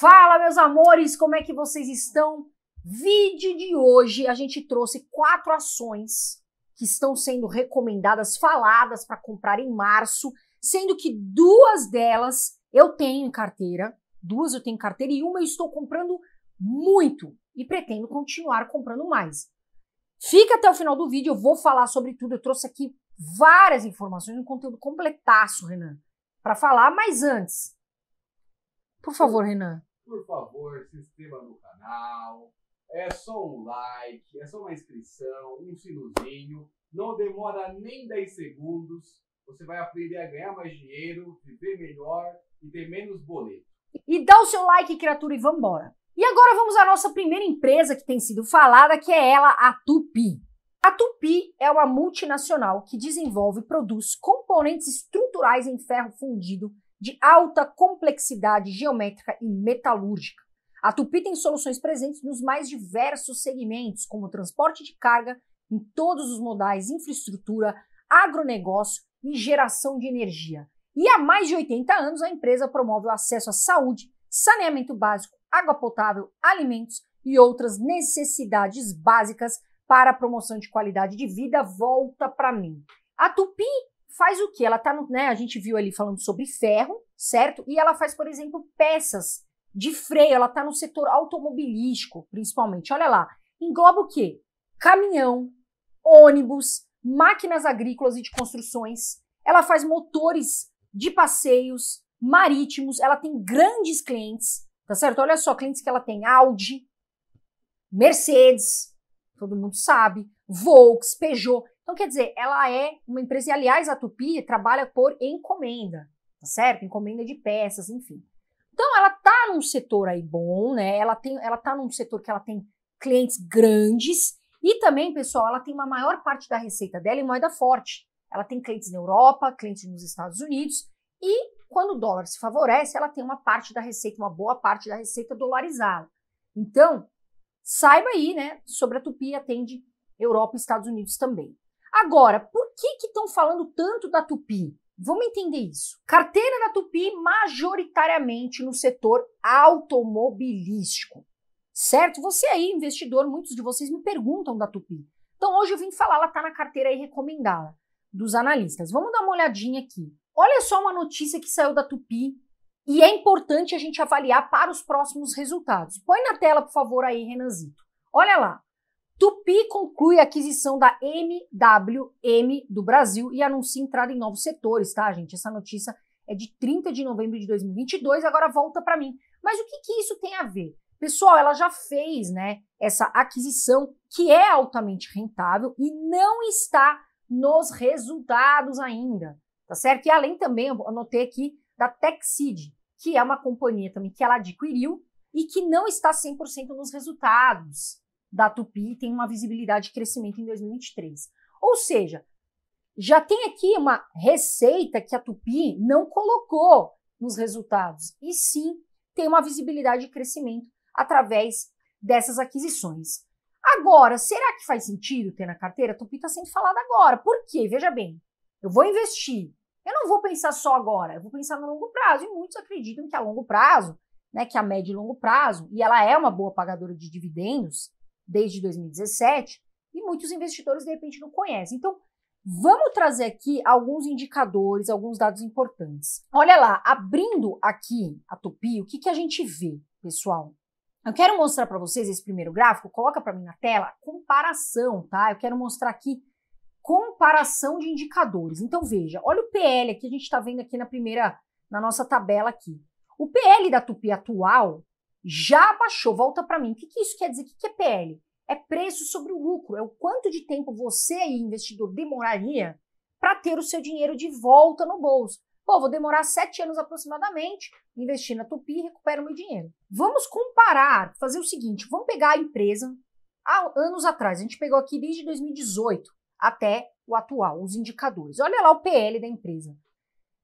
Fala, meus amores, como é que vocês estão? Vídeo de hoje, a gente trouxe quatro ações que estão sendo recomendadas, faladas para comprar em março, sendo que duas delas eu tenho em carteira, duas eu tenho em carteira e uma eu estou comprando muito e pretendo continuar comprando mais. Fica até o final do vídeo, eu vou falar sobre tudo. Eu trouxe aqui várias informações, um conteúdo completaço, Renan, para falar, mas antes, por favor, Renan. Por favor, se inscreva no canal. É só um like, é só uma inscrição, um sinozinho. Não demora nem 10 segundos. Você vai aprender a ganhar mais dinheiro, viver melhor e ter menos boleto. E dá o seu like, criatura, e vambora. E agora vamos à nossa primeira empresa que tem sido falada, que é ela, a Tupi. A Tupi é uma multinacional que desenvolve e produz componentes estruturais em ferro fundido de alta complexidade geométrica e metalúrgica. A Tupi tem soluções presentes nos mais diversos segmentos, como transporte de carga, em todos os modais, infraestrutura, agronegócio e geração de energia. E há mais de 80 anos, a empresa promove o acesso à saúde, saneamento básico, água potável, alimentos e outras necessidades básicas para a promoção de qualidade de vida. Volta para mim. A Tupi faz o que? Ela tá no, né, a gente viu ali falando sobre ferro, certo? E ela faz, por exemplo, peças de freio, ela tá no setor automobilístico, principalmente. Olha lá, engloba o que Caminhão, ônibus, máquinas agrícolas e de construções. Ela faz motores de passeios marítimos, ela tem grandes clientes, tá certo? Olha só, clientes que ela tem Audi, Mercedes, todo mundo sabe, Volks, Peugeot. Então, quer dizer, ela é uma empresa, e aliás, a Tupi trabalha por encomenda, tá certo? Encomenda de peças, enfim. Então, ela tá num setor aí bom, né? Ela, tem, ela tá num setor que ela tem clientes grandes e também, pessoal, ela tem uma maior parte da receita dela em moeda forte. Ela tem clientes na Europa, clientes nos Estados Unidos e quando o dólar se favorece, ela tem uma parte da receita, uma boa parte da receita dolarizada. Então, saiba aí, né, sobre a Tupi atende Europa e Estados Unidos também. Agora, por que estão falando tanto da Tupi? Vamos entender isso. Carteira da Tupi majoritariamente no setor automobilístico. Certo? Você aí, investidor, muitos de vocês me perguntam da Tupi. Então hoje eu vim falar, ela está na carteira e recomendada dos analistas. Vamos dar uma olhadinha aqui. Olha só uma notícia que saiu da Tupi e é importante a gente avaliar para os próximos resultados. Põe na tela, por favor, aí, Renanzito. Olha lá. Tupi conclui a aquisição da MWM do Brasil e anuncia entrada em novos setores, tá, gente? Essa notícia é de 30 de novembro de 2022, agora volta para mim. Mas o que, que isso tem a ver? Pessoal, ela já fez, né, essa aquisição que é altamente rentável e não está nos resultados ainda, tá certo? E além também, eu anotei aqui da TechSeed, que é uma companhia também que ela adquiriu e que não está 100% nos resultados da Tupi tem uma visibilidade de crescimento em 2023. Ou seja, já tem aqui uma receita que a Tupi não colocou nos resultados, e sim tem uma visibilidade de crescimento através dessas aquisições. Agora, será que faz sentido ter na carteira? A Tupi está sendo falada agora. Por quê? Veja bem, eu vou investir. Eu não vou pensar só agora, eu vou pensar no longo prazo. E muitos acreditam que a longo prazo, né, que a médio e longo prazo, e ela é uma boa pagadora de dividendos, desde 2017 e muitos investidores de repente não conhecem. Então, vamos trazer aqui alguns indicadores, alguns dados importantes. Olha lá, abrindo aqui a Tupi, o que, que a gente vê, pessoal? Eu quero mostrar para vocês esse primeiro gráfico, coloca para mim na tela, comparação, tá? Eu quero mostrar aqui comparação de indicadores. Então veja, olha o PL aqui, a gente está vendo aqui na primeira, na nossa tabela aqui. O PL da Tupi atual já baixou, volta para mim. O que, que, isso quer dizer? O que, que é PL? É preço sobre o lucro, é o quanto de tempo você investidor, demoraria para ter o seu dinheiro de volta no bolso. Pô, vou demorar sete anos aproximadamente, investir na Tupi e recupero meu dinheiro. Vamos comparar, fazer o seguinte, vamos pegar a empresa há anos atrás, a gente pegou aqui desde 2018 até o atual, os indicadores. Olha lá o PL da empresa.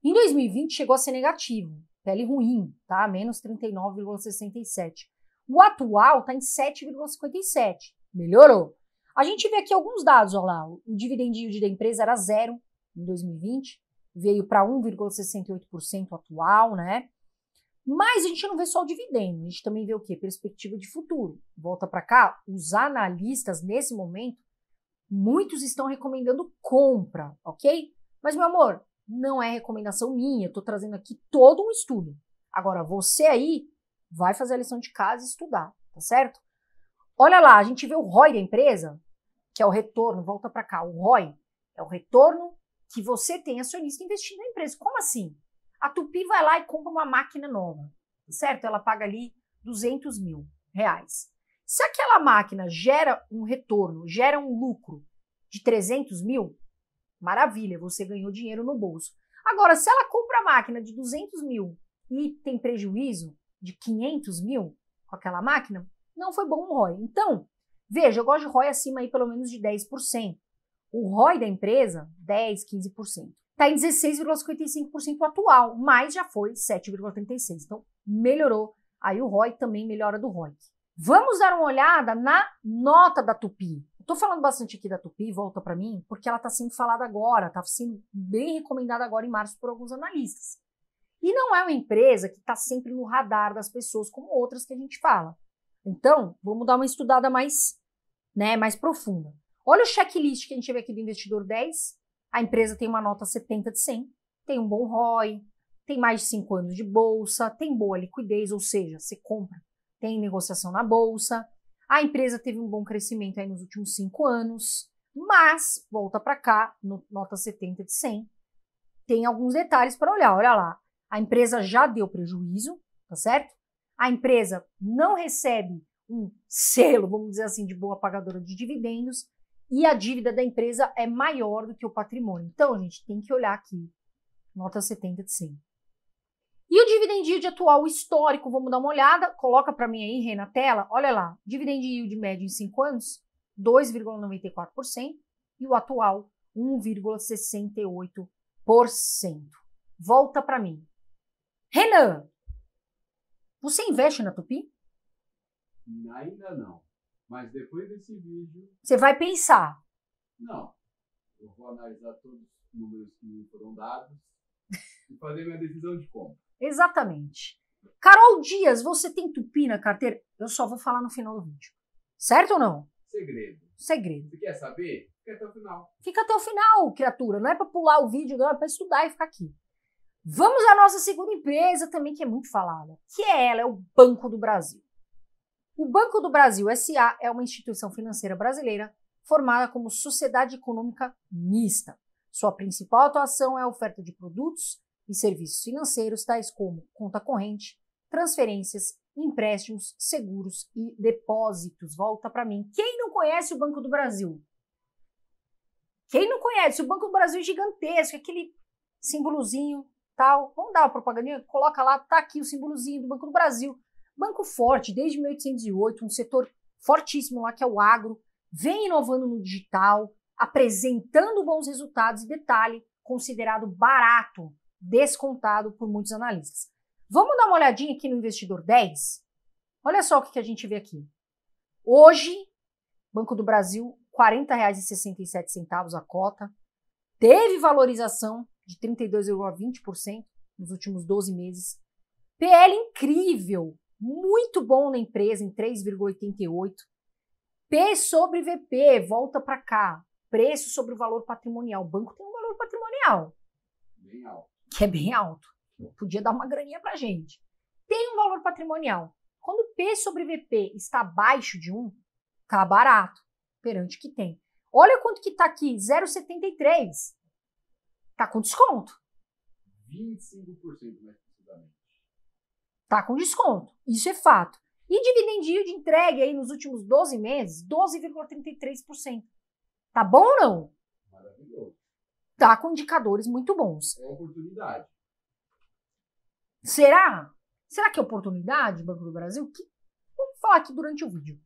Em 2020 chegou a ser negativo, pele ruim, tá? Menos 39,67. O atual tá em 7,57. Melhorou. A gente vê aqui alguns dados, olha lá. O dividendinho da empresa era zero em 2020, veio para 1,68% atual, né? Mas a gente não vê só o dividendo, a gente também vê o quê? Perspectiva de futuro. Volta para cá, os analistas nesse momento, muitos estão recomendando compra, ok? Mas meu amor, não é recomendação minha, estou trazendo aqui todo um estudo. Agora, você aí vai fazer a lição de casa e estudar, tá certo? Olha lá, a gente vê o ROI da empresa, que é o retorno, volta para cá, o ROI é o retorno que você tem acionista investindo na empresa. Como assim? A Tupi vai lá e compra uma máquina nova, tá certo? Ela paga ali 200 mil reais. Se aquela máquina gera um retorno, gera um lucro de 300 mil, maravilha, você ganhou dinheiro no bolso. Agora, se ela compra a máquina de 200 mil e tem prejuízo de 500 mil com aquela máquina, não foi bom o ROI. Então, veja, eu gosto de ROI acima aí pelo menos de 10%. O ROI da empresa, 10, 15%. Está em 16,55% atual, mas já foi 7,36%. Então, melhorou. Aí o ROI também melhora do ROI. Vamos dar uma olhada na nota da Tupi. Tô falando bastante aqui da Tupi, volta para mim, porque ela está sendo falada agora, está sendo bem recomendada agora em março por alguns analistas. E não é uma empresa que está sempre no radar das pessoas, como outras que a gente fala. Então, vamos dar uma estudada mais, né, mais profunda. Olha o checklist que a gente vê aqui do investidor 10. A empresa tem uma nota 70 de 100, tem um bom ROI, tem mais de 5 anos de bolsa, tem boa liquidez, ou seja, você compra, tem negociação na bolsa, a empresa teve um bom crescimento aí nos últimos cinco anos, mas volta para cá, no, nota 70 de 100, tem alguns detalhes para olhar. Olha lá, a empresa já deu prejuízo, tá certo? A empresa não recebe um selo, vamos dizer assim, de boa pagadora de dividendos e a dívida da empresa é maior do que o patrimônio. Então, a gente tem que olhar aqui, nota 70 de 100. E o dividend yield atual histórico, vamos dar uma olhada, coloca para mim aí, Rei, na tela, olha lá, dividend yield médio em 5 anos, 2,94%, e o atual, 1,68%. Volta para mim. Renan, você investe na Tupi? Ainda não, mas depois desse vídeo... Você vai pensar? Não, eu vou analisar todos os números que me foram dados e fazer minha decisão de compra. Exatamente. Carol Dias, você tem tupi na carteira? Eu só vou falar no final do vídeo. Certo ou não? Segredo. Segredo. Você quer saber? Fica até o final. Fica até o final, criatura. Não é para pular o vídeo, não é para estudar e ficar aqui. Vamos à nossa segunda empresa também que é muito falada, que é ela, é o Banco do Brasil. O Banco do Brasil SA é uma instituição financeira brasileira formada como sociedade econômica mista. Sua principal atuação é a oferta de produtos e serviços financeiros, tais como conta corrente, transferências, empréstimos, seguros e depósitos. Volta para mim. Quem não conhece o Banco do Brasil? Quem não conhece? O Banco do Brasil é gigantesco, aquele símbolozinho tal. Vamos dar uma propagandinha? Coloca lá, tá aqui o símbolozinho do Banco do Brasil. Banco forte, desde 1808, um setor fortíssimo lá que é o agro, vem inovando no digital, apresentando bons resultados e detalhe, considerado barato descontado por muitos analistas. Vamos dar uma olhadinha aqui no investidor 10? Olha só o que, a gente vê aqui. Hoje, Banco do Brasil, R$ 40,67 a cota. Teve valorização de 32,20% nos últimos 12 meses. PL incrível, muito bom na empresa, em 3,88. P sobre VP, volta para cá. Preço sobre o valor patrimonial. O banco tem um valor patrimonial. Bem alto que é bem alto, podia dar uma graninha para gente, tem um valor patrimonial. Quando P sobre VP está abaixo de 1, está barato perante o que tem. Olha quanto que está aqui, 0,73. Está com desconto. 25% mais né, precisamente. Está com desconto, isso é fato. E dividendio de entrega aí nos últimos 12 meses, 12,33%. Tá bom ou não? está com indicadores muito bons. É oportunidade. Será? Será que é oportunidade, Banco do Brasil? Que... Vamos falar aqui durante o vídeo.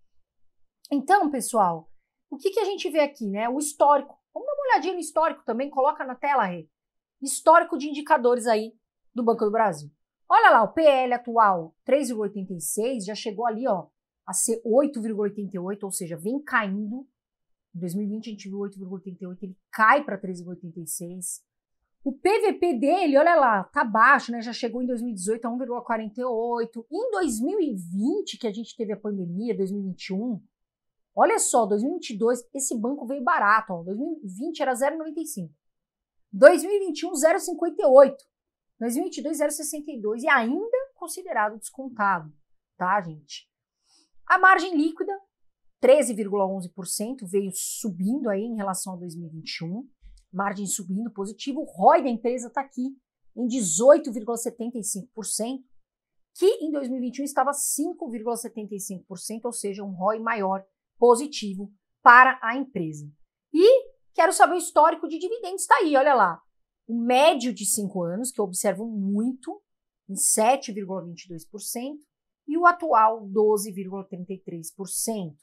Então, pessoal, o que, que a gente vê aqui, né? O histórico. Vamos dar uma olhadinha no histórico também, coloca na tela, Rê. Histórico de indicadores aí do Banco do Brasil. Olha lá, o PL atual 3,86 já chegou ali, ó, a ser 8,88, ou seja, vem caindo em 2020 a gente viu 8,88, ele cai para 3,86. O PVP dele, olha lá, tá baixo, né? Já chegou em 2018 a 1,48. Em 2020, que a gente teve a pandemia, 2021, olha só, 2022, esse banco veio barato, ó. 2020 era 0,95. 2021, 0,58. 2022, 0,62 e ainda considerado descontado, tá, gente? A margem líquida 13,11% veio subindo aí em relação a 2021, margem subindo positivo. O ROI da empresa está aqui em 18,75%, que em 2021 estava 5,75%, ou seja, um ROI maior positivo para a empresa. E quero saber o histórico de dividendos, está aí, olha lá. O médio de 5 anos, que eu observo muito, em 7,22%, e o atual 12,33%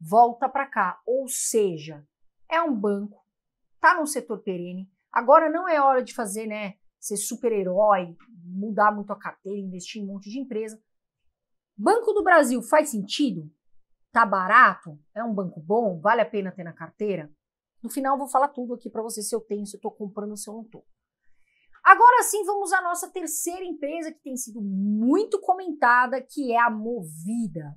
volta para cá. Ou seja, é um banco, tá num setor perene. Agora não é hora de fazer, né? Ser super-herói, mudar muito a carteira, investir em um monte de empresa. Banco do Brasil faz sentido? Tá barato? É um banco bom? Vale a pena ter na carteira? No final, vou falar tudo aqui para você se eu tenho, se eu estou comprando, se eu não estou. Agora sim, vamos à nossa terceira empresa que tem sido muito comentada, que é a Movida.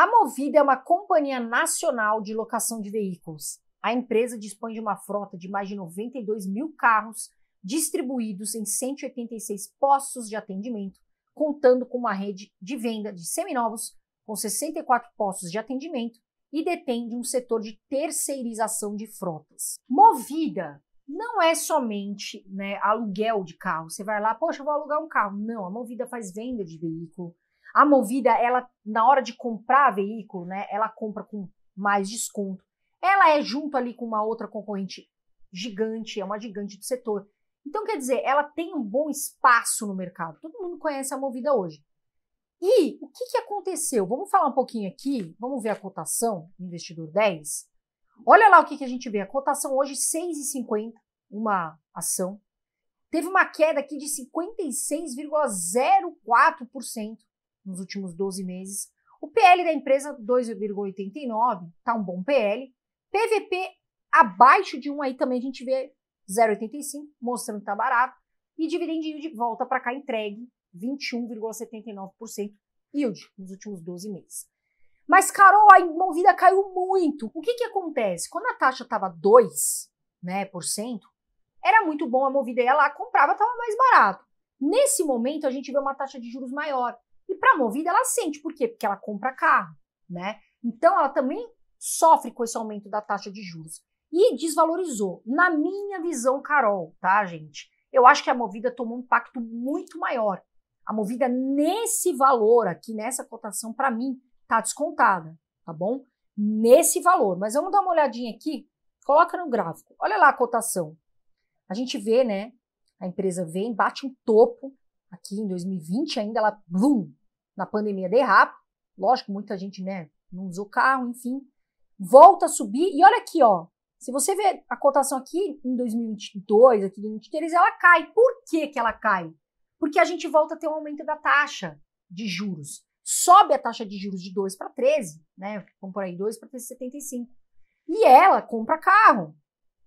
A Movida é uma companhia nacional de locação de veículos. A empresa dispõe de uma frota de mais de 92 mil carros distribuídos em 186 postos de atendimento, contando com uma rede de venda de seminovos com 64 postos de atendimento e detém de um setor de terceirização de frotas. Movida não é somente né, aluguel de carro. Você vai lá, poxa, vou alugar um carro. Não, a Movida faz venda de veículo, a Movida, ela na hora de comprar veículo, né, ela compra com mais desconto. Ela é junto ali com uma outra concorrente gigante, é uma gigante do setor. Então, quer dizer, ela tem um bom espaço no mercado. Todo mundo conhece a Movida hoje. E o que, que aconteceu? Vamos falar um pouquinho aqui, vamos ver a cotação, investidor 10. Olha lá o que, que a gente vê. A cotação hoje 6,50, uma ação. Teve uma queda aqui de 56,04% nos últimos 12 meses. O PL da empresa, 2,89, tá um bom PL. PVP abaixo de 1, aí também a gente vê 0,85, mostrando que tá barato. E dividend yield volta para cá entregue, 21,79% yield nos últimos 12 meses. Mas, Carol, a Movida caiu muito. O que, que acontece? Quando a taxa estava 2%, né, por cento, era muito bom a Movida ia lá, comprava, estava mais barato. Nesse momento, a gente vê uma taxa de juros maior. E para a Movida ela sente, por quê? Porque ela compra carro, né? Então ela também sofre com esse aumento da taxa de juros e desvalorizou. Na minha visão, Carol, tá, gente? Eu acho que a Movida tomou um impacto muito maior. A Movida nesse valor aqui, nessa cotação, para mim, tá descontada, tá bom? Nesse valor. Mas vamos dar uma olhadinha aqui. Coloca no gráfico. Olha lá a cotação. A gente vê, né? A empresa vem, bate um topo aqui em 2020 ainda, ela blum, na pandemia derrapa. Lógico, muita gente, né, não usou carro, enfim. Volta a subir e olha aqui, ó. Se você ver a cotação aqui em 2022, aqui em 2023, ela cai. Por que que ela cai? Porque a gente volta a ter um aumento da taxa de juros. Sobe a taxa de juros de 2 para 13, né? Vamos por aí 2 para 13,75. E ela compra carro.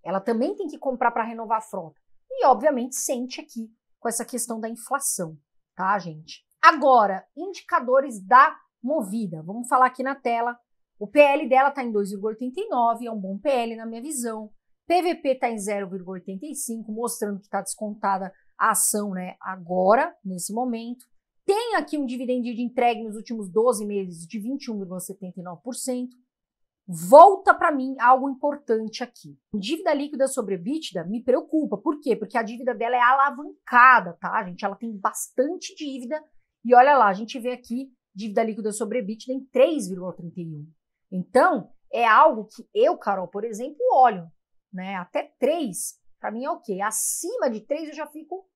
Ela também tem que comprar para renovar a frota. E obviamente sente aqui com essa questão da inflação, tá, gente? Agora, indicadores da Movida. Vamos falar aqui na tela. O PL dela está em 2,89, é um bom PL na minha visão. PVP está em 0,85, mostrando que está descontada a ação né, agora, nesse momento. Tem aqui um dividendo de entrega nos últimos 12 meses de 21,79%. Volta para mim algo importante aqui. Dívida líquida sobre EBITDA me preocupa. Por quê? Porque a dívida dela é alavancada, tá, gente? Ela tem bastante dívida e olha lá, a gente vê aqui dívida líquida sobre EBITDA em 3,31. Então, é algo que eu, Carol, por exemplo, olho, né? Até 3, para mim é ok Acima de 3 eu já fico,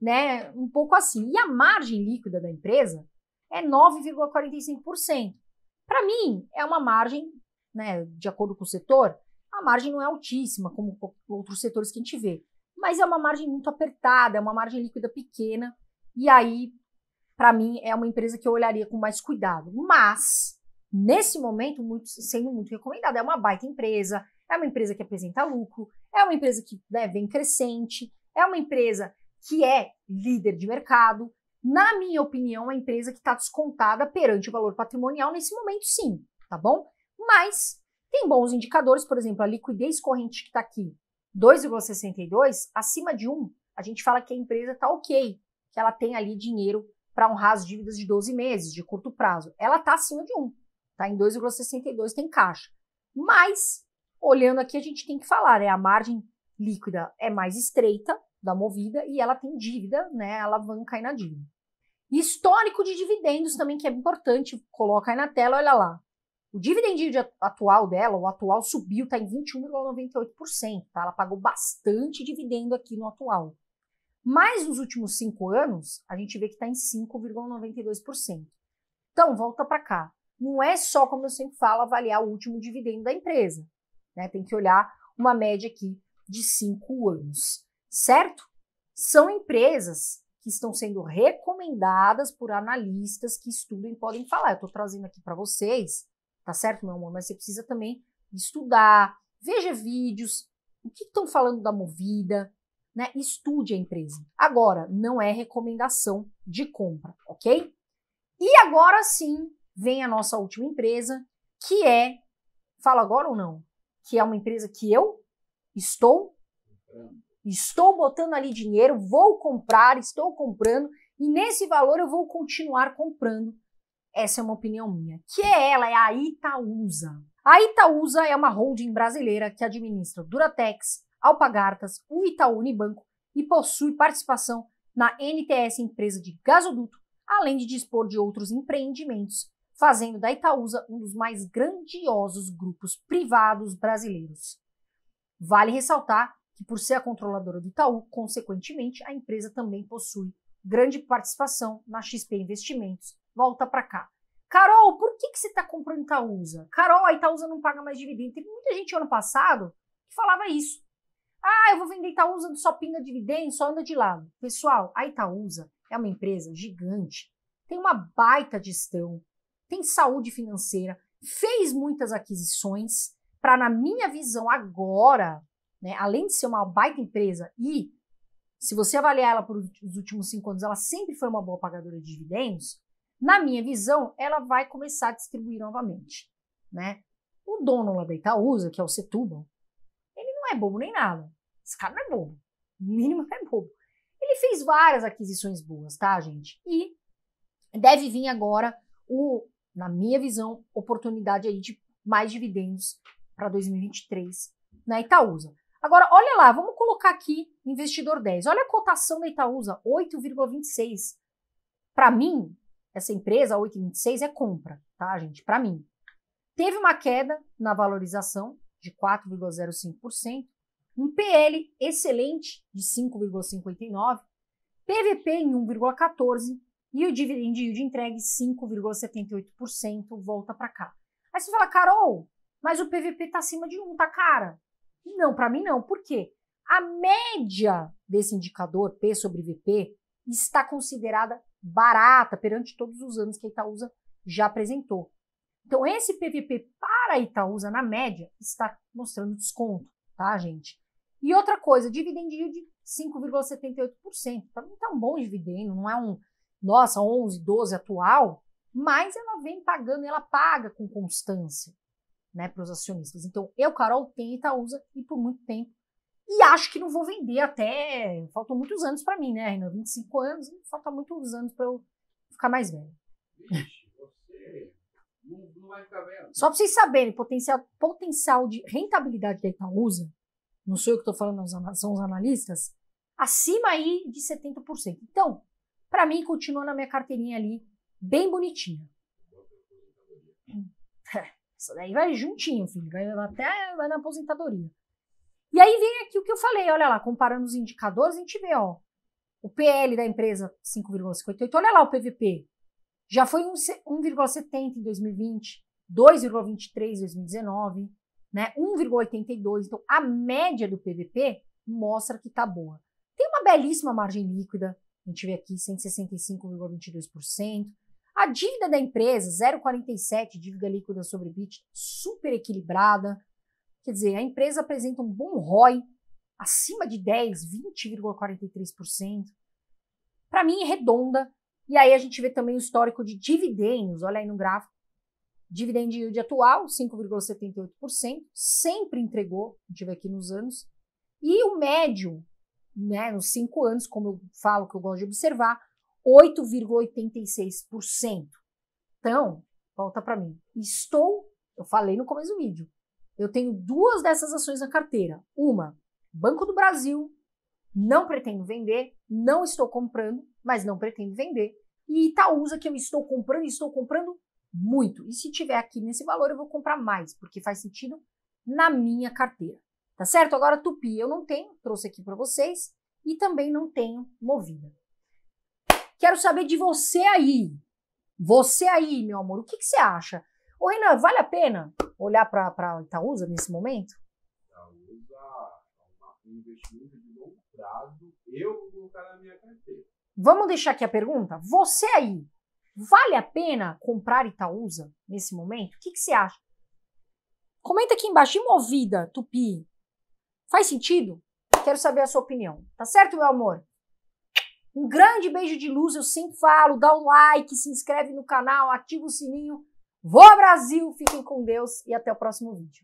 né, um pouco assim. E a margem líquida da empresa é 9,45%. Para mim, é uma margem, né, de acordo com o setor, a margem não é altíssima como outros setores que a gente vê, mas é uma margem muito apertada, é uma margem líquida pequena. E aí para mim é uma empresa que eu olharia com mais cuidado. Mas, nesse momento, muito, sendo muito recomendada, é uma baita empresa, é uma empresa que apresenta lucro, é uma empresa que né, vem crescente, é uma empresa que é líder de mercado. Na minha opinião, é uma empresa que está descontada perante o valor patrimonial nesse momento, sim, tá bom? Mas tem bons indicadores, por exemplo, a liquidez corrente que está aqui, 2,62, acima de 1, a gente fala que a empresa está ok, que ela tem ali dinheiro para honrar as dívidas de 12 meses, de curto prazo. Ela está acima de 1, está em 2,62, tem caixa. Mas, olhando aqui, a gente tem que falar, né? A margem líquida é mais estreita da movida e ela tem dívida, né? Ela alavanca cair na dívida. Histórico de dividendos também, que é importante, coloca aí na tela, olha lá. O dividend atual dela, o atual subiu, está em 21,98%, tá? Ela pagou bastante dividendo aqui no atual. Mas nos últimos cinco anos, a gente vê que está em 5,92%. Então, volta para cá. Não é só, como eu sempre falo, avaliar o último dividendo da empresa. Né? Tem que olhar uma média aqui de cinco anos, certo? São empresas que estão sendo recomendadas por analistas que estudam e podem falar. Eu estou trazendo aqui para vocês, tá certo, meu amor? Mas você precisa também estudar, veja vídeos, o que estão falando da Movida, né? Estude a empresa. Agora, não é recomendação de compra, ok? E agora sim vem a nossa última empresa, que é, fala agora ou não, que é uma empresa que eu estou estou botando ali dinheiro, vou comprar, estou comprando e nesse valor eu vou continuar comprando. Essa é uma opinião minha. Que é ela, é a Itaúsa. A Itaúsa é uma holding brasileira que administra Duratex, Alpagartas, o Itaú Unibanco e possui participação na NTS Empresa de Gasoduto, além de dispor de outros empreendimentos, fazendo da Itaúsa um dos mais grandiosos grupos privados brasileiros. Vale ressaltar que, por ser a controladora do Itaú, consequentemente, a empresa também possui grande participação na XP Investimentos. Volta para cá. Carol, por que, que você está comprando Itaúsa? Carol, a Itaúsa não paga mais dividendos. Teve muita gente ano passado que falava isso. Ah, eu vou vender Itaúsa, só pinga dividendo, só anda de lado. Pessoal, a Itaúsa é uma empresa gigante, tem uma baita gestão, tem saúde financeira, fez muitas aquisições para, na minha visão, agora, né, além de ser uma baita empresa e se você avaliar ela por os últimos cinco anos, ela sempre foi uma boa pagadora de dividendos. Na minha visão, ela vai começar a distribuir novamente, né? O dono lá da Itaúsa, que é o Setúbal, ele não é bobo nem nada esse cara não é bobo. No mínimo não é bobo. Ele fez várias aquisições boas, tá, gente? E deve vir agora o, na minha visão, oportunidade aí de mais dividendos para 2023 na Itaúsa. Agora, olha lá, vamos colocar aqui investidor 10. Olha a cotação da Itaúsa, 8,26. Para mim, essa empresa, 8,26 é compra, tá, gente? Para mim. Teve uma queda na valorização de 4,05%, um PL excelente de 5,59, PVP em 1,14 e o dividend yield entregue 5,78%, volta para cá. Aí você fala, Carol, mas o PVP está acima de 1, tá cara? Não, para mim não. Por quê? A média desse indicador, P sobre VP, está considerada barata perante todos os anos que a Itaúsa já apresentou. Então, esse PVP para a Itaúsa, na média, está mostrando desconto, tá, gente? E outra coisa, dividendo de 5,78%. Para mim tá um bom dividendo, não é um, nossa, 11, 12 atual, mas ela vem pagando, ela paga com constância, né, para os acionistas. Então, eu, Carol, tenho Itaúsa e por muito tempo. E acho que não vou vender até, faltam muitos anos para mim, né, Renan? 25 anos, falta muitos anos para eu ficar mais velho. Vixe, você não, não vai ficar velho. Só para vocês saberem, potencial, potencial de rentabilidade da Itaúsa não sou eu que estou falando, são os analistas, acima aí de 70%. Então, para mim, continua na minha carteirinha ali, bem bonitinha. É, isso daí vai juntinho, filho, vai até vai na aposentadoria. E aí vem aqui o que eu falei, olha lá, comparando os indicadores, a gente vê, ó, o PL da empresa 5,58, olha lá o PVP, já foi 1,70 em 2020, 2,23 em 2019, né? 1,82. Então, a média do PVP mostra que está boa. Tem uma belíssima margem líquida, a gente vê aqui 165,22%. A dívida da empresa, 0,47, dívida líquida sobre bit, super equilibrada. Quer dizer, a empresa apresenta um bom ROI, acima de 10, 20,43%. Para mim, é redonda. E aí a gente vê também o histórico de dividendos, olha aí no gráfico, Dividend yield atual, 5,78%, sempre entregou, tive aqui nos anos. E o médio, né, nos cinco anos, como eu falo que eu gosto de observar, 8,86%. Então, volta para mim. Estou, eu falei no começo do vídeo, eu tenho duas dessas ações na carteira. Uma, Banco do Brasil, não pretendo vender, não estou comprando, mas não pretendo vender. E Itaúsa, que eu estou comprando, estou comprando muito. E se tiver aqui nesse valor, eu vou comprar mais, porque faz sentido na minha carteira. Tá certo? Agora, Tupi eu não tenho, trouxe aqui para vocês, e também não tenho Movida. Quero saber de você aí. Você aí, meu amor, o que, que você acha? Ô, Renan, vale a pena olhar para Itaúsa nesse momento? Itaúsa é um investimento de longo prazo. Eu vou colocar na minha carteira. Vamos deixar aqui a pergunta? Você aí, Vale a pena comprar Itaúsa nesse momento? O que, que você acha? Comenta aqui embaixo, movida, tupi. Faz sentido? Quero saber a sua opinião. Tá certo, meu amor? Um grande beijo de luz, eu sempre falo. Dá um like, se inscreve no canal, ativa o sininho. Vou ao Brasil, fiquem com Deus e até o próximo vídeo.